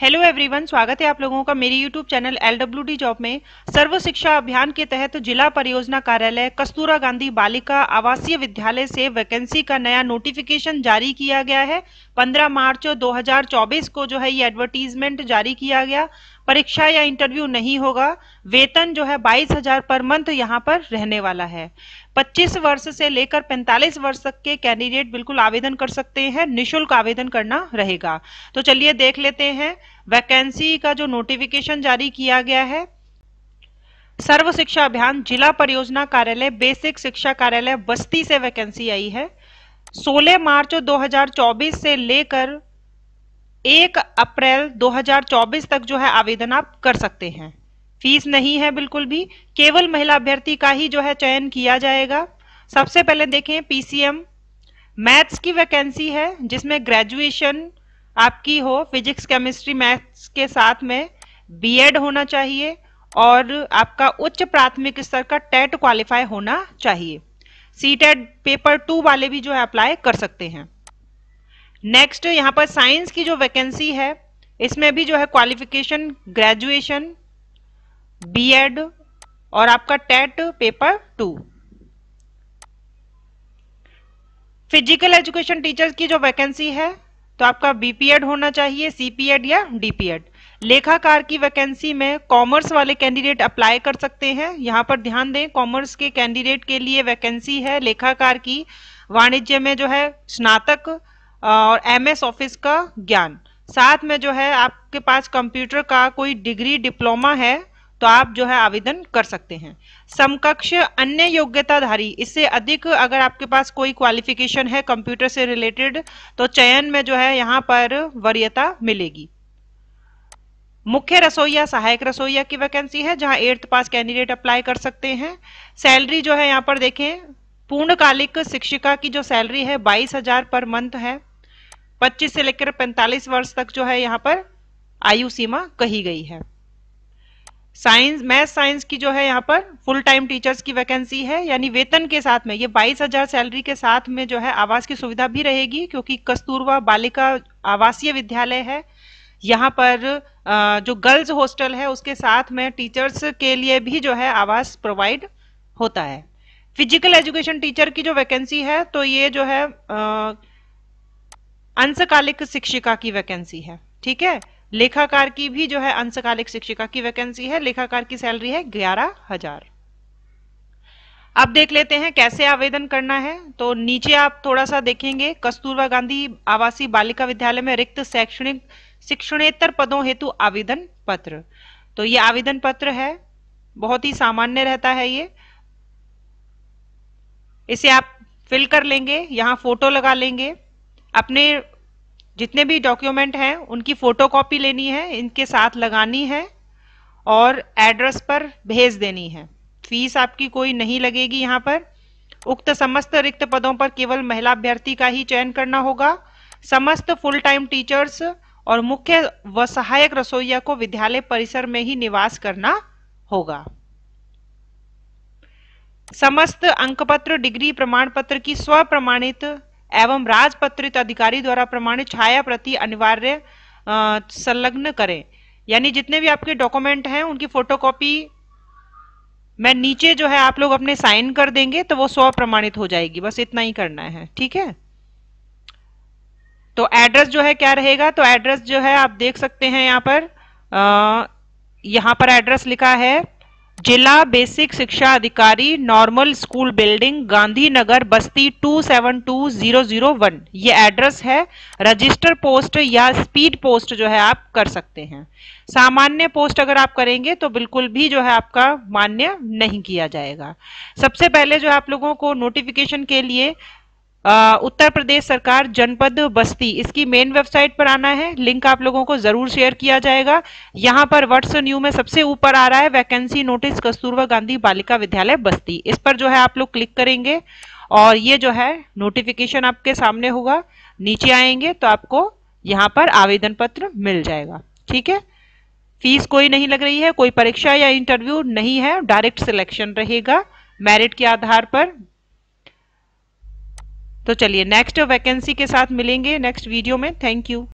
hello everyone स्वागत है आप लोगों का मेरी यूट्यूब चैनल डी जॉब में सर्व शिक्षा अभियान के तहत जिला परियोजना कार्यालय कस्तूरा गांधी बालिका आवासीय विद्यालय से वैकेंसी का नया नोटिफिकेशन जारी किया गया है 15 मार्च 2024 को जो है ये एडवर्टीजमेंट जारी किया गया परीक्षा या इंटरव्यू नहीं होगा वेतन जो है बाईस हजार पर मंथ यहाँ पर रहने वाला है 25 वर्ष से लेकर 45 वर्ष तक के कैंडिडेट बिल्कुल आवेदन कर सकते हैं निशुल्क आवेदन करना रहेगा तो चलिए देख लेते हैं वैकेंसी का जो नोटिफिकेशन जारी किया गया है सर्व शिक्षा अभियान जिला परियोजना कार्यालय बेसिक शिक्षा कार्यालय बस्ती से वैकेंसी आई है 16 मार्च 2024 से लेकर एक अप्रैल 2024 तक जो है आवेदन आप कर सकते हैं फीस नहीं है बिल्कुल भी केवल महिला अभ्यर्थी का ही जो है चयन किया जाएगा सबसे पहले देखें पीसीएम मैथ्स की वैकेंसी है जिसमें ग्रेजुएशन आपकी हो फिजिक्स केमिस्ट्री मैथ्स के साथ में बीएड होना चाहिए और आपका उच्च प्राथमिक स्तर का टेट क्वालिफाई होना चाहिए सी टेट पेपर टू वाले भी जो है अप्लाई कर सकते हैं नेक्स्ट यहाँ पर साइंस की जो वैकेंसी है इसमें भी जो है क्वालिफिकेशन ग्रेजुएशन बीएड और आपका TET paper two physical education teachers की जो वैकेंसी है तो आपका बीपीएड होना चाहिए सीपीएड या डीपीएड लेखाकार की वैकेंसी में कॉमर्स वाले कैंडिडेट अप्लाई कर सकते हैं यहाँ पर ध्यान दें कॉमर्स के कैंडिडेट के लिए वैकेंसी है लेखाकार की वाणिज्य में जो है स्नातक और एम एस ऑफिस का ज्ञान साथ में जो है आपके पास कंप्यूटर का कोई डिग्री डिप्लोमा है तो आप जो है आवेदन कर सकते हैं समकक्ष अन्य योग्यताधारी इससे अधिक अगर आपके पास कोई क्वालिफिकेशन है कंप्यूटर से रिलेटेड तो चयन में जो है यहाँ पर वरीयता मिलेगी मुख्य रसोईया सहायक रसोईया की वैकेंसी है जहां एट्थ पास कैंडिडेट अप्लाई कर सकते हैं सैलरी जो है यहाँ पर देखें पूर्णकालिक शिक्षिका की जो सैलरी है बाईस हजार पर मंथ है 25 से लेकर 45 वर्ष तक जो है यहाँ पर आयु सीमा कही गई है साइंस मैथ साइंस की जो है यहाँ पर फुल टाइम टीचर्स की वैकेंसी है यानी वेतन के साथ में ये 22,000 सैलरी के साथ में जो है आवास की सुविधा भी रहेगी क्योंकि कस्तूरबा बालिका आवासीय विद्यालय है यहाँ पर जो गर्ल्स हॉस्टल है उसके साथ में टीचर्स के लिए भी जो है आवास प्रोवाइड होता है फिजिकल एजुकेशन टीचर की जो वैकेंसी है तो ये जो है आ, अंशकालिक शिक्षिका की वैकेंसी है ठीक है लेखाकार की भी जो है अंशकालिक शिक्षिका की वैकेंसी है लेखाकार की सैलरी है ग्यारह हजार अब देख लेते हैं कैसे आवेदन करना है तो नीचे आप थोड़ा सा देखेंगे कस्तूरबा गांधी आवासीय बालिका विद्यालय में रिक्त शैक्षणिक शिक्षणेतर पदों हेतु आवेदन पत्र तो ये आवेदन पत्र है बहुत ही सामान्य रहता है ये इसे आप फिल कर लेंगे यहाँ फोटो लगा लेंगे अपने जितने भी डॉक्यूमेंट हैं उनकी फोटोकॉपी लेनी है इनके साथ लगानी है और एड्रेस पर भेज देनी है फीस आपकी कोई नहीं लगेगी यहाँ पर उक्त समस्त रिक्त पदों पर केवल महिला अभ्यर्थी का ही चयन करना होगा समस्त फुल टाइम टीचर्स और मुख्य व सहायक रसोईया को विद्यालय परिसर में ही निवास करना होगा समस्त अंकपत्र डिग्री प्रमाण पत्र की स्व प्रमाणित एवं राजपत्रित अधिकारी द्वारा प्रमाणित छाया प्रति अनिवार्य संलग्न करें यानी जितने भी आपके डॉक्यूमेंट हैं उनकी फोटोकॉपी मैं नीचे जो है आप लोग अपने साइन कर देंगे तो वो स्व प्रमाणित हो जाएगी बस इतना ही करना है ठीक है तो एड्रेस जो है क्या रहेगा तो एड्रेस जो है आप देख सकते हैं यहाँ पर आ, यहाँ पर एड्रेस लिखा है जिला बेसिक शिक्षा अधिकारी नॉर्मल स्कूल बिल्डिंग गांधीनगर बस्ती 272001 ये एड्रेस है रजिस्टर पोस्ट या स्पीड पोस्ट जो है आप कर सकते हैं सामान्य पोस्ट अगर आप करेंगे तो बिल्कुल भी जो है आपका मान्य नहीं किया जाएगा सबसे पहले जो है आप लोगों को नोटिफिकेशन के लिए उत्तर प्रदेश सरकार जनपद बस्ती इसकी मेन वेबसाइट पर आना है लिंक आप लोगों को जरूर शेयर किया जाएगा यहाँ पर व्हाट्स न्यू में सबसे ऊपर आ रहा है वैकेंसी नोटिस कस्तूरबा गांधी बालिका विद्यालय बस्ती इस पर जो है आप लोग क्लिक करेंगे और ये जो है नोटिफिकेशन आपके सामने होगा नीचे आएंगे तो आपको यहाँ पर आवेदन पत्र मिल जाएगा ठीक है फीस कोई नहीं लग रही है कोई परीक्षा या इंटरव्यू नहीं है डायरेक्ट सिलेक्शन रहेगा मेरिट के आधार पर तो चलिए नेक्स्ट वैकेंसी के साथ मिलेंगे नेक्स्ट वीडियो में थैंक यू